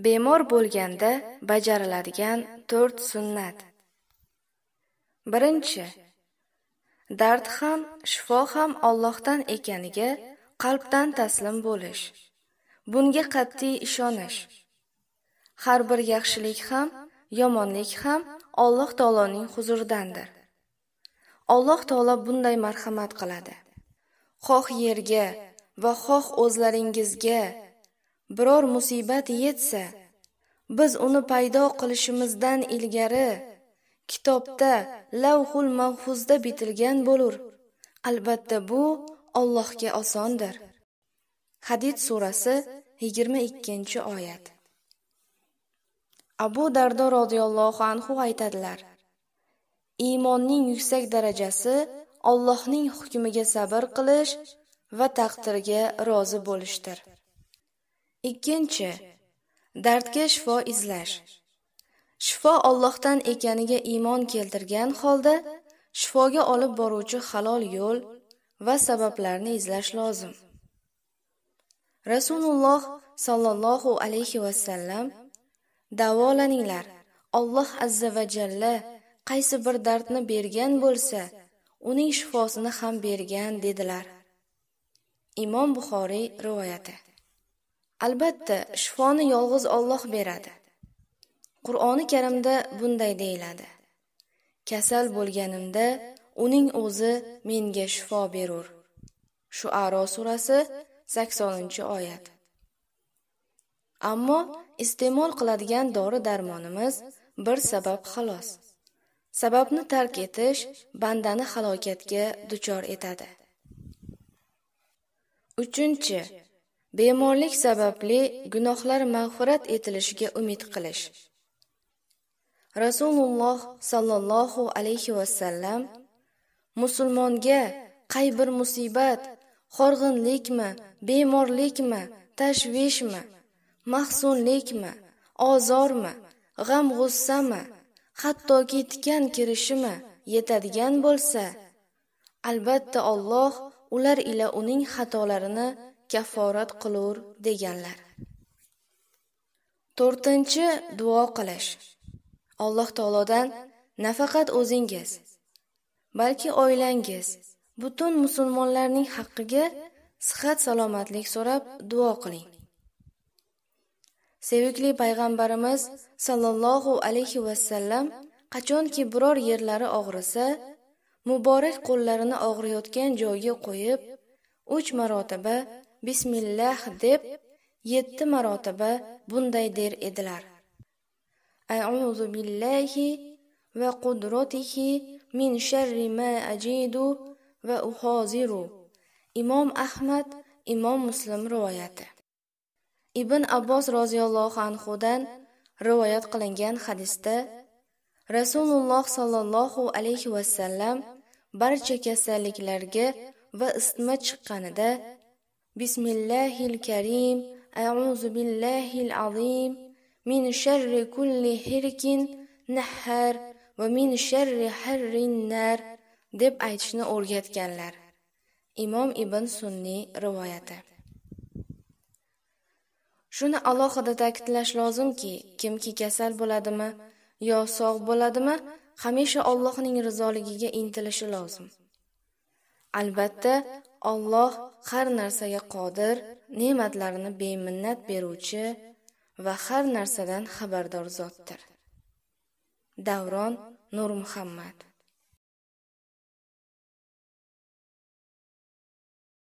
Bemor bo'lganda bajariladigan 4 sunnat. Birinchi, Dard ham, shifo ham Allohdan ekaniga qalbdan taslim bo'lish. Bunga qat'iy ishonish. Har bir yaxshilik ham, yomonlik ham Alloh taoloning huzuridandir. Alloh taolo bunday marhamat qiladi. Xoh yerga va xoh o'zlaringizga biror musibat yetsa, biz uni paydo qilishimizdan ilgari kitobda lavhul mahfuzda bitilgan bo'lur. Albatta bu Allohga osondir. Hadid surasi 22-oyat. Abu Dardo radhiyallohu anhu aytadilar: Iymonning yuksak darajasi Allohning hukmiga sabr qilish va taqdirga rozi bo'lishdir. Ikkinchi, dardga shifo izlash. Shifo Allohdan ekaniga iymon keltirgan holda shifoga olib boruvchi halol yo'l va sabablarni izlash lozim. Rasululloh sallallohu alayhi va sallam davolaninglar. Alloh azza va jalla qaysi bir dardni bergan bo'lsa, uning shifosini ham bergan dedilar. Imom Buxoriy rivoyati Albatta, shifoni yolg'iz Alloh beradi. Qur'oni Karimda bunday deyiladi: Kasal bo'lganimda uning o'zi menga shifo berur. Shuaro surasi 80-oyat. Ammo iste'mol qiladigan dori-darmonimiz bir sabab xolos. Sababni tark etish bandani halokatga duchor etadi. 3. bemorlik sababli gunohlar mag'firat etilishiga umid qilish rasululloh sollallohu alayhi vasallam musulmonga qay bir musibat horg'inlikmi bemorlikmi tashvishmi mahzunlikmi ozormi g'am g'ussami hattoki tikan kirishimi yetadigan bo'lsa albatta Alloh ular ila uning xatolarini kafforat qilur deganlar. 4-chi duo qilish. Alloh taolodan nafaqat o'zingiz, balki oilangiz, butun musulmonlarning haqqiga sihat salomatlik so'rab duo qiling. Sevimli payg'ambarimiz sallallohu alayhi va sallam qachonki biror yerlari og'risa, muborak qo'llarini og'riyotgan joyga qo'yib, uch marotaba bismillah deb yetti marotaba bunday der edilar a'udhu billahi va qudratihi min sharri ma ajidu va uhoziru imom ahmad imom muslim rivoyati ibn abbos roziyallohu anhudan rivoyat qilingan hadisda rasululloh sollallohu alayhi vasallam barcha kasalliklarga va isitma chiqqanida بسم الله الكريم أعوذ بالله العظيم من شر كل هرك نحر ومن شر حر النار deb aytishni o'rgatganlar imom ibn sunniy rivoyati shuni alohida ta'kidlash lozimki kimki kasal bo'ladimi yo sog' bo'ladimi hamisha allohning rizoligiga intilishi lozim Albatta, Alloh har narsaga qodir, ne'matlarini beminnat beruvchi va har narsadan xabardor zotdir. Davron Nur Muhammad